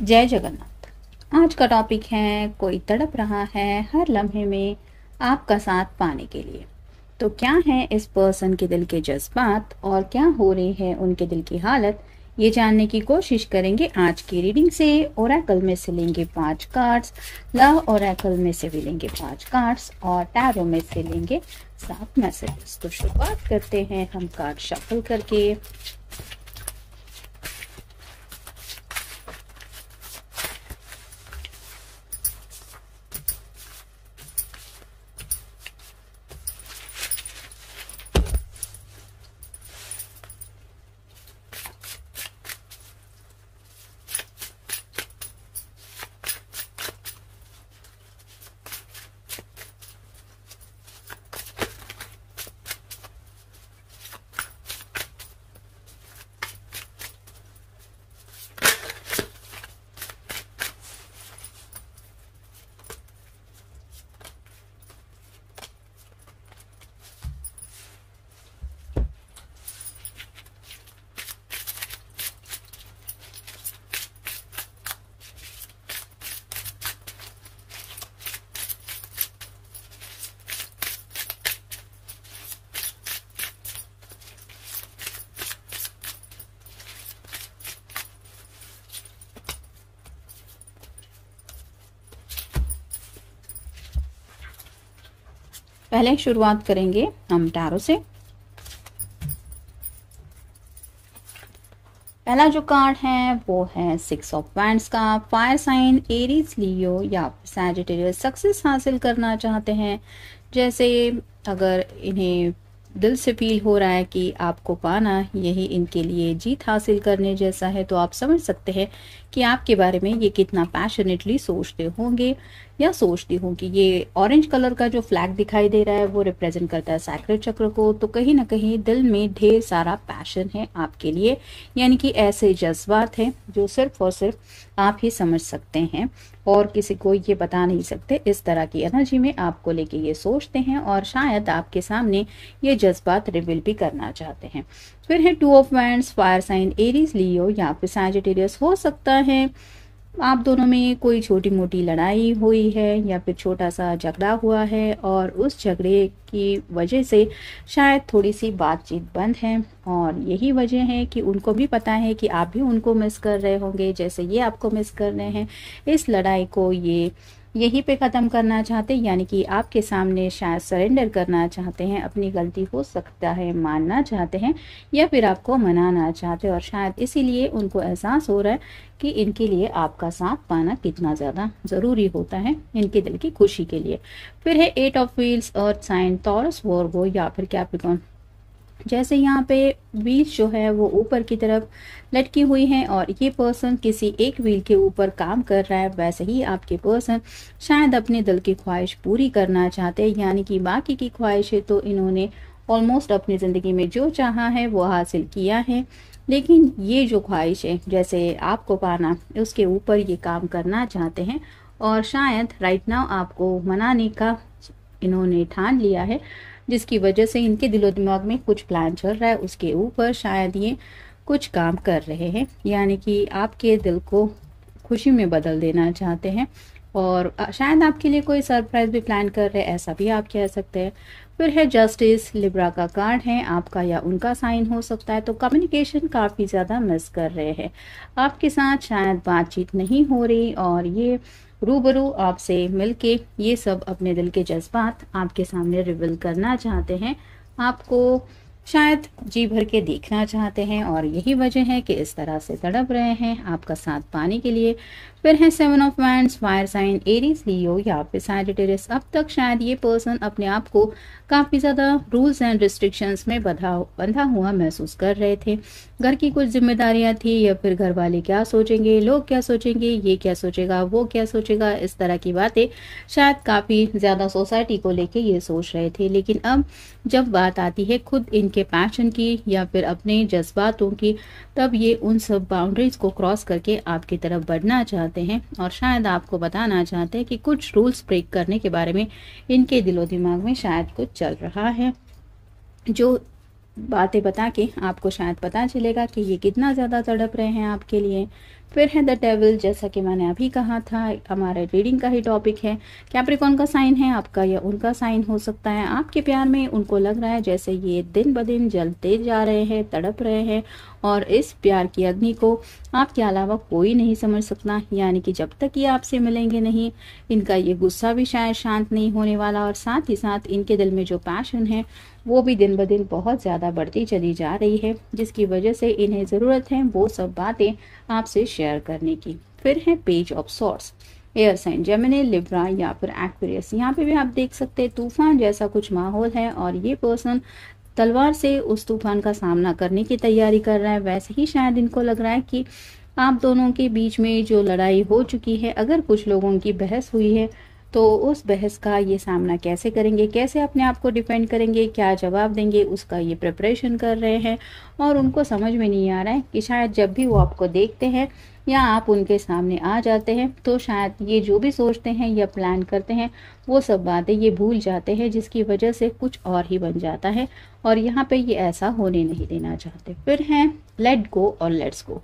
जय जगन्नाथ आज का टॉपिक है कोई तड़प रहा है हर लम्हे में आपका साथ पाने के लिए तो क्या है इस पर्सन के दिल के जज्बात और क्या हो रही है उनके दिल की हालत ये जानने की कोशिश करेंगे आज की रीडिंग से और में से लेंगे पांच कार्ड्स लव और में से भी लेंगे पांच कार्ड्स और टैरो में से लेंगे सात मैसेजेस तो शुरुआत करते हैं हम कार्ड शफल करके पहले शुरुआत करेंगे हम टैरो से पहला जो कार्ड है वो है सिक्स ऑफ पैंट्स का फायर साइन एरीज लियो या सैजिटेरियल सक्सेस हासिल करना चाहते हैं जैसे अगर इन्हें दिल से फील हो रहा है कि आपको पाना यही इनके लिए जीत हासिल करने जैसा है तो आप समझ सकते हैं कि आपके बारे में ये कितना पैशनेटली सोचते होंगे या सोचती हूँ कि ये ऑरेंज कलर का जो फ्लैग दिखाई दे रहा है वो रिप्रेजेंट करता है सैक्रेट चक्र को तो कहीं ना कहीं दिल में ढेर सारा पैशन है आपके लिए यानी कि ऐसे जज्बात हैं जो सिर्फ और सिर्फ आप ही समझ सकते हैं और किसी को ये बता नहीं सकते इस तरह की एनर्जी में आपको लेके ये सोचते हैं और शायद आपके सामने ये जज्बात रिवील भी करना चाहते हैं फिर है two of wands fire sign Aries Leo या फिर साइजेटेरियस हो सकता है आप दोनों में कोई छोटी मोटी लड़ाई हुई है या फिर छोटा सा झगड़ा हुआ है और उस झगड़े की वजह से शायद थोड़ी सी बातचीत बंद है और यही वजह है कि उनको भी पता है कि आप भी उनको मिस कर रहे होंगे जैसे ये आपको मिस कर रहे हैं इस लड़ाई को ये यहीं पे ख़त्म करना चाहते हैं यानी कि आपके सामने शायद सरेंडर करना चाहते हैं अपनी गलती हो सकता है मानना चाहते हैं या फिर आपको मनाना चाहते हैं और शायद इसीलिए उनको एहसास हो रहा है कि इनके लिए आपका साथ पाना कितना ज़्यादा ज़रूरी होता है इनके दिल की खुशी के लिए फिर है eight of wheels earth sign Taurus Virgo या फिर कैप्रिकॉन जैसे यहाँ पे व्हील्स जो है वो ऊपर की तरफ लटकी हुई हैं और ये पर्सन किसी एक व्हील के ऊपर काम कर रहा है वैसे ही आपके पर्सन शायद अपने दिल की ख्वाहिश पूरी करना चाहते हैं यानी कि बाकी की ख्वाहिशें तो इन्होंने ऑलमोस्ट अपनी ज़िंदगी में जो चाहा है वो हासिल किया है लेकिन ये जो ख्वाहिश है जैसे आपको पाना उसके ऊपर ये काम करना चाहते हैं और शायद राइट नाव आपको मनाने का इन्होंने ठान लिया है जिसकी वजह से इनके दिलो दिमाग में कुछ प्लान चल रहा है उसके ऊपर शायद ये कुछ काम कर रहे हैं यानी कि आपके दिल को खुशी में बदल देना चाहते हैं और शायद आपके लिए कोई सरप्राइज़ भी प्लान कर रहे हैं ऐसा भी आप कह सकते हैं फिर है जस्टिस लिब्रा का कार्ड है आपका या उनका साइन हो सकता है तो कम्युनिकेशन काफ़ी ज़्यादा मिस कर रहे हैं आपके साथ शायद बातचीत नहीं हो रही और ये रूबरू आपसे मिलके ये सब अपने दिल के जज्बात आपके सामने रिवील करना चाहते हैं आपको शायद जी भर के देखना चाहते हैं और यही वजह है कि इस तरह से तड़प रहे हैं आपका साथ पाने के लिए फिर है seven of wands fire sign Aries Leo या फिर सैजिटेरियस अब तक शायद ये पर्सन अपने आप को काफ़ी ज़्यादा रूल्स एंड रिस्ट्रिक्शंस में बधा बंधा हुआ महसूस कर रहे थे घर की कुछ जिम्मेदारियां थी या फिर घर वाले क्या सोचेंगे लोग क्या सोचेंगे ये क्या सोचेगा वो क्या सोचेगा इस तरह की बातें शायद काफ़ी ज़्यादा सोसाइटी को लेके ये सोच रहे थे लेकिन अब जब बात आती है खुद इनके पैशन की या फिर अपने जज्बातों की तब ये उन सब बाउंड्रीज को क्रॉस करके आपकी तरफ बढ़ना चाहते चाहते हैं और शायद आपको बताना चाहते हैं कि कुछ रूल्स ब्रेक करने के बारे में इनके दिलो दिमाग में शायद कुछ चल रहा है जो बातें बता के आपको शायद पता चलेगा कि ये कितना ज़्यादा तड़प रहे हैं आपके लिए फिर है द डेविल जैसा कि मैंने अभी कहा था हमारे रीडिंग का ही टॉपिक है कैप्रिकॉन का साइन है आपका या उनका साइन हो सकता है आपके प्यार में उनको लग रहा है जैसे ये दिन ब दिन जलते जा रहे हैं तड़प रहे हैं और इस प्यार की अग्नि को आपके अलावा कोई नहीं समझ सकता यानी कि जब तक ये आपसे मिलेंगे नहीं इनका ये गुस्सा भी शायद शांत नहीं होने वाला और साथ ही साथ इनके दिल में जो पैशन है वो भी दिन ब दिन बहुत ज़्यादा बढ़ती चली जा रही है जिसकी वजह से इन्हें ज़रूरत है वो सब बातें आपसे शेयर करने की फिर है page of swords air sign Gemini Libra या फिर एक्वेरियस यहाँ पे भी आप देख सकते हैं तूफान जैसा कुछ माहौल है और ये पर्सन तलवार से उस तूफान का सामना करने की तैयारी कर रहा है वैसे ही शायद इनको लग रहा है कि आप दोनों के बीच में जो लड़ाई हो चुकी है अगर कुछ लोगों की बहस हुई है तो उस बहस का ये सामना कैसे करेंगे कैसे अपने आप को डिफेंड करेंगे क्या जवाब देंगे उसका ये प्रिपरेशन कर रहे हैं और उनको समझ में नहीं आ रहा है कि शायद जब भी वो आपको देखते हैं या आप उनके सामने आ जाते हैं तो शायद ये जो भी सोचते हैं या प्लान करते हैं वो सब बातें ये भूल जाते हैं जिसकी वजह से कुछ और ही बन जाता है और यहाँ पे ये ऐसा होने नहीं देना चाहते फिर हैं लेट गो और लेट्स गो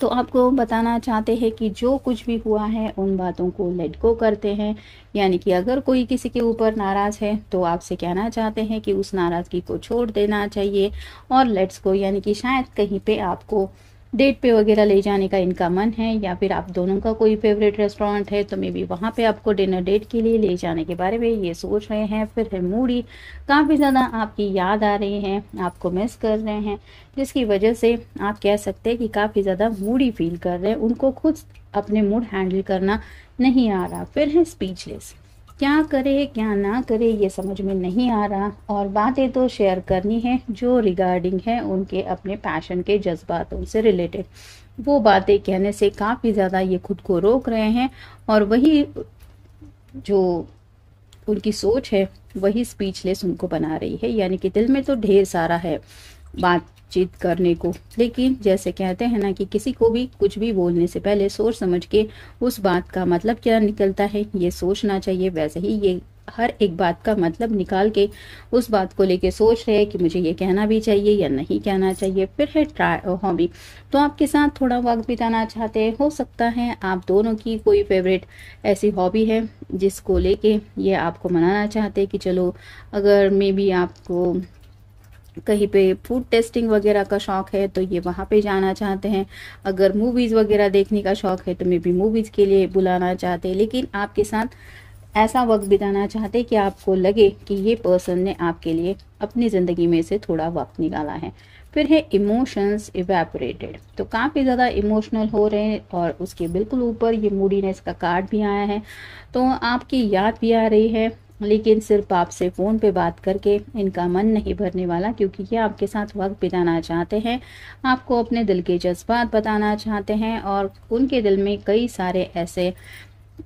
तो आपको बताना चाहते हैं कि जो कुछ भी हुआ है उन बातों को लेट गो करते हैं यानी कि अगर कोई किसी के ऊपर नाराज़ है तो आपसे कहना चाहते हैं कि उस नाराज़गी को छोड़ देना चाहिए और लेट्स गो यानी कि शायद कहीं पे आपको डेट पे वगैरह ले जाने का इनका मन है या फिर आप दोनों का कोई फेवरेट रेस्टोरेंट है तो मे बी वहाँ पे आपको डिनर डेट के लिए ले जाने के बारे में ये सोच रहे हैं फिर है मूडी काफ़ी ज़्यादा आपकी याद आ रही है आपको मिस कर रहे हैं जिसकी वजह से आप कह सकते हैं कि काफ़ी ज़्यादा मूडी फील कर रहे हैं उनको खुद अपने मूड हैंडल करना नहीं आ रहा फिर है स्पीचलेस क्या करे क्या ना करे ये समझ में नहीं आ रहा और बातें तो शेयर करनी है जो रिगार्डिंग है उनके अपने पैशन के जज्बातों से रिलेटेड वो बातें कहने से काफ़ी ज़्यादा ये खुद को रोक रहे हैं और वही जो उनकी सोच है वही स्पीचलेस उनको बना रही है यानी कि दिल में तो ढेर सारा है बातचीत करने को लेकिन जैसे कहते हैं ना कि किसी को भी कुछ भी बोलने से पहले सोच समझ के उस बात का मतलब क्या निकलता है ये सोचना चाहिए वैसे ही ये हर एक बात का मतलब निकाल के उस बात को लेके सोच रहे हैं कि मुझे ये कहना भी चाहिए या नहीं कहना चाहिए फिर है ट्राई हॉबी तो आपके साथ थोड़ा वक्त बिताना चाहते हैं हो सकता है आप दोनों की कोई फेवरेट ऐसी हॉबी है जिसको लेके ये आपको मनाना चाहते हैं कि चलो अगर मे बी आपको कहीं पे फूड टेस्टिंग वगैरह का शौक़ है तो ये वहाँ पे जाना चाहते हैं अगर मूवीज़ वगैरह देखने का शौक़ है तो मे भी मूवीज़ के लिए बुलाना चाहते हैं लेकिन आपके साथ ऐसा वक्त बिताना चाहते कि आपको लगे कि ये पर्सन ने आपके लिए अपनी ज़िंदगी में से थोड़ा वक्त निकाला है फिर है इमोशंस इवेपोरेटेड तो काफ़ी ज़्यादा इमोशनल हो रहे हैं और उसके बिल्कुल ऊपर ये मूडीनेस का कार्ड भी आया है तो आपकी याद भी आ रही है लेकिन सिर्फ आपसे फ़ोन पे बात करके इनका मन नहीं भरने वाला क्योंकि ये आपके साथ वक्त बिताना चाहते हैं आपको अपने दिल के जज्बात बताना चाहते हैं और उनके दिल में कई सारे ऐसे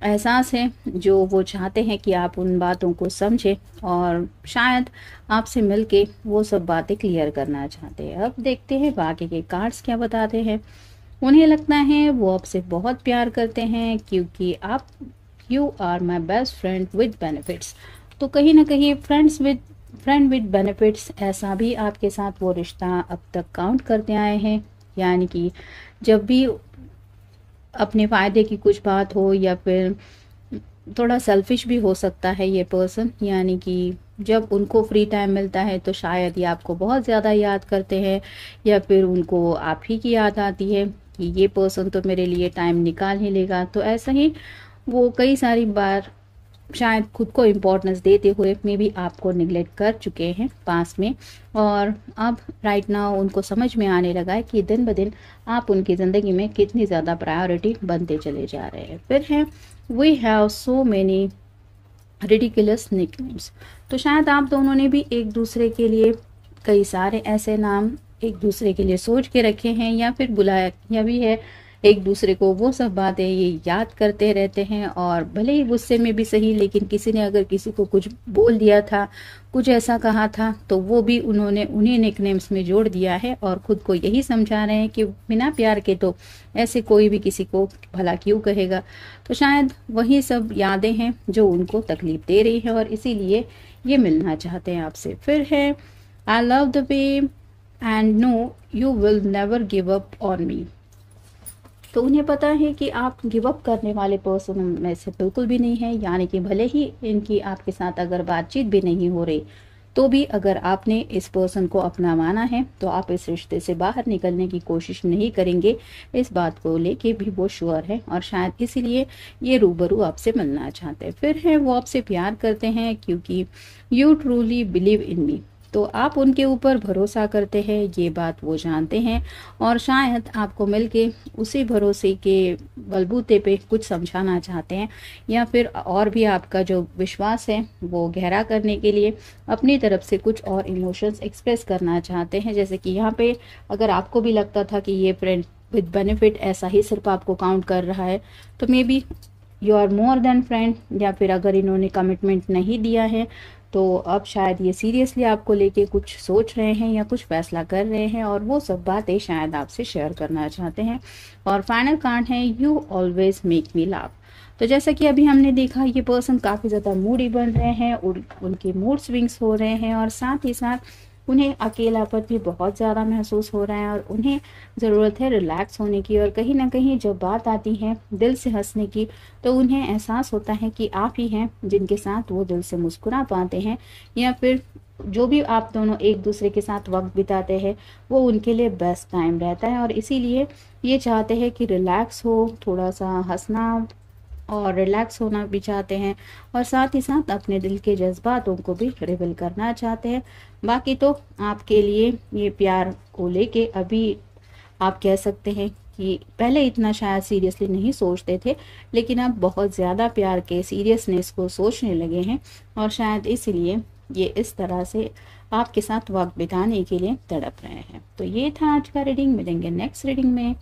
एहसास हैं जो वो चाहते हैं कि आप उन बातों को समझें और शायद आपसे मिलके वो सब बातें क्लियर करना चाहते हैं अब देखते हैं बाकी के कार्ड्स क्या बताते हैं उन्हें लगता है वो आपसे बहुत प्यार करते हैं क्योंकि आप you are my best friend with benefits तो कहीं ना कहीं friends with friend with benefits ऐसा भी आपके साथ वो रिश्ता अब तक काउंट करते आए हैं यानी कि जब भी अपने फ़ायदे की कुछ बात हो या फिर थोड़ा सेल्फिश भी हो सकता है ये पर्सन यानी कि जब उनको फ्री टाइम मिलता है तो शायद ये आपको बहुत ज़्यादा याद करते हैं या फिर उनको आप ही की याद आती है कि ये पर्सन तो मेरे लिए टाइम निकाल ही लेगा तो ऐसा ही वो कई सारी बार शायद खुद को इम्पोर्टेंस देते हुए मे भी आपको निगलेक्ट कर चुके हैं पास में और अब राइट नाउ उनको समझ में आने लगा है कि दिन ब दिन आप उनकी ज़िंदगी में कितनी ज़्यादा प्रायोरिटी बनते चले जा रहे हैं फिर हैं we have so many ridiculous nicknames तो शायद आप दोनों ने भी एक दूसरे के लिए कई सारे ऐसे नाम एक दूसरे के लिए सोच के रखे हैं या फिर बुलाया या भी है एक दूसरे को वो सब बातें ये याद करते रहते हैं और भले ही गुस्से में भी सही लेकिन किसी ने अगर किसी को कुछ बोल दिया था कुछ ऐसा कहा था तो वो भी उन्होंने उन्हीं निकनेम्स में जोड़ दिया है और खुद को यही समझा रहे हैं कि बिना प्यार के तो ऐसे कोई भी किसी को भला क्यों कहेगा तो शायद वही सब यादें हैं जो उनको तकलीफ दे रही है और इसीलिए ये मिलना चाहते हैं आपसे फिर है I love the way and know you will never give up on me तो उन्हें पता है कि आप गिव अप करने वाले पर्सन में से बिल्कुल भी नहीं है यानी कि भले ही इनकी आपके साथ अगर बातचीत भी नहीं हो रही तो भी अगर आपने इस पर्सन को अपना माना है तो आप इस रिश्ते से बाहर निकलने की कोशिश नहीं करेंगे इस बात को लेके भी वो श्योर है और शायद इसीलिए ये रूबरू आपसे मिलना चाहते हैं फिर हैं वो आपसे प्यार करते हैं क्योंकि you truly believe in me तो आप उनके ऊपर भरोसा करते हैं ये बात वो जानते हैं और शायद आपको मिलके उसी भरोसे के बलबूते पे कुछ समझाना चाहते हैं या फिर और भी आपका जो विश्वास है वो गहरा करने के लिए अपनी तरफ से कुछ और इमोशंस एक्सप्रेस करना चाहते हैं जैसे कि यहाँ पे अगर आपको भी लगता था कि ये फ्रेंड विद बेनिफिट ऐसा ही सिर्फ आपको काउंट कर रहा है तो maybe you are more than friend या फिर अगर इन्होंने कमिटमेंट नहीं दिया है तो अब शायद ये सीरियसली आपको लेके कुछ सोच रहे हैं या कुछ फैसला कर रहे हैं और वो सब बातें शायद आपसे शेयर करना चाहते हैं और फाइनल कार्ड है you always make me laugh तो जैसा कि अभी हमने देखा ये पर्सन काफ़ी ज़्यादा मूडी बन रहे हैं उनके मूड स्विंग्स हो रहे हैं और साथ ही साथ उन्हें अकेलापन भी बहुत ज़्यादा महसूस हो रहा है और उन्हें ज़रूरत है रिलैक्स होने की और कहीं ना कहीं जब बात आती है दिल से हंसने की तो उन्हें एहसास होता है कि आप ही हैं जिनके साथ वो दिल से मुस्कुरा पाते हैं या फिर जो भी आप दोनों एक दूसरे के साथ वक्त बिताते हैं वो उनके लिए बेस्ट टाइम रहता है और इसीलिए ये चाहते हैं कि रिलैक्स हो थोड़ा सा हंसना और रिलैक्स होना भी चाहते हैं और साथ ही साथ अपने दिल के जज्बातों को भी रिवील करना चाहते हैं बाकी तो आपके लिए ये प्यार को लेके अभी आप कह सकते हैं कि पहले इतना शायद सीरियसली नहीं सोचते थे लेकिन अब बहुत ज़्यादा प्यार के सीरियसनेस को सोचने लगे हैं और शायद इसलिए ये इस तरह से आपके साथ वक्त बिताने के लिए तड़प रहे हैं तो ये था आज का रीडिंग मिलेंगे नेक्स्ट रीडिंग में